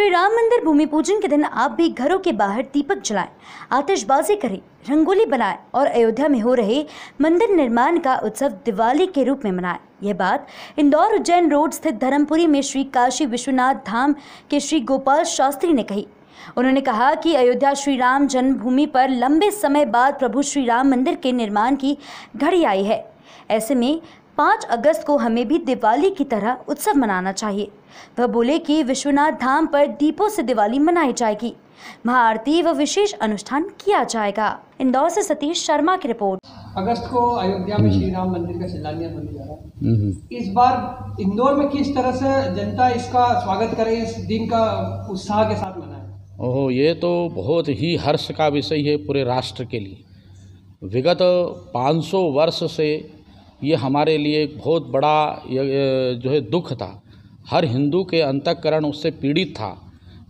श्री राम मंदिर भूमि पूजन के दिन आप भी घरों के बाहर दीपक जलाएं आतिशबाजी करें रंगोली बनाएं और अयोध्या में हो रहे मंदिर निर्माण का उत्सव दिवाली के रूप में मनाएं यह बात इंदौर उज्जैन रोड स्थित धर्मपुरी में श्री काशी विश्वनाथ धाम के श्री गोपाल शास्त्री ने कही उन्होंने कहा कि अयोध्या श्री राम जन्मभूमि पर लंबे समय बाद प्रभु श्री राम मंदिर के निर्माण की घड़ी आई है ऐसे में पाँच अगस्त को हमें भी दिवाली की तरह उत्सव मनाना चाहिए वह बोले कि विश्वनाथ धाम पर दीपों से दिवाली मनाई जाएगी महाआरती व विशेष अनुष्ठान किया जाएगा इंदौर से सतीश शर्मा की रिपोर्ट अगस्त को अयोध्या में श्री राम मंदिर का शिलान्यास होने जा रहा है हम्म, हम्म। इस बार इंदौर में किस तरह से जनता इसका स्वागत करे इस दिन का उत्साह के साथ मनाए ओह ये तो बहुत ही हर्ष का विषय है पूरे राष्ट्र के लिए विगत 500 वर्ष से ये हमारे लिए एक बहुत बड़ा जो है दुख था हर हिंदू के अंतकरण उससे पीड़ित था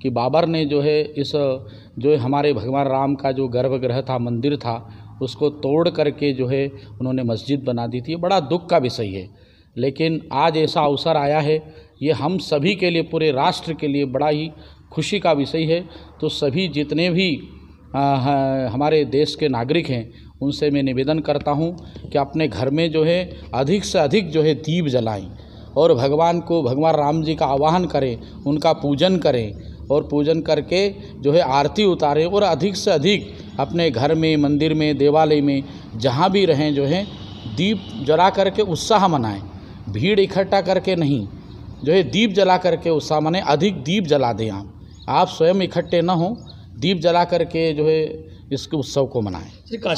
कि बाबर ने जो है इस जो है हमारे भगवान राम का जो गर्भगृह था मंदिर था उसको तोड़ करके जो है उन्होंने मस्जिद बना दी थी बड़ा दुख का विषय है लेकिन आज ऐसा अवसर आया है ये हम सभी के लिए पूरे राष्ट्र के लिए बड़ा ही खुशी का विषय है तो सभी जितने भी हमारे देश के नागरिक हैं उनसे मैं निवेदन करता हूँ कि अपने घर में जो है अधिक से अधिक जो है दीप जलाएं और भगवान को भगवान राम जी का आवाहन करें उनका पूजन करें और पूजन करके जो है आरती उतारें और अधिक से अधिक अपने घर में मंदिर में देवालय में जहाँ भी रहें जो है दीप जला करके उत्साह मनाएं भीड़ इकट्ठा करके नहीं जो है दीप जला करके उत्साह मनाएं अधिक दीप जला दें आप आप स्वयं इकट्ठे ना हों दीप जला करके जो है इसके उत्सव को मनाएं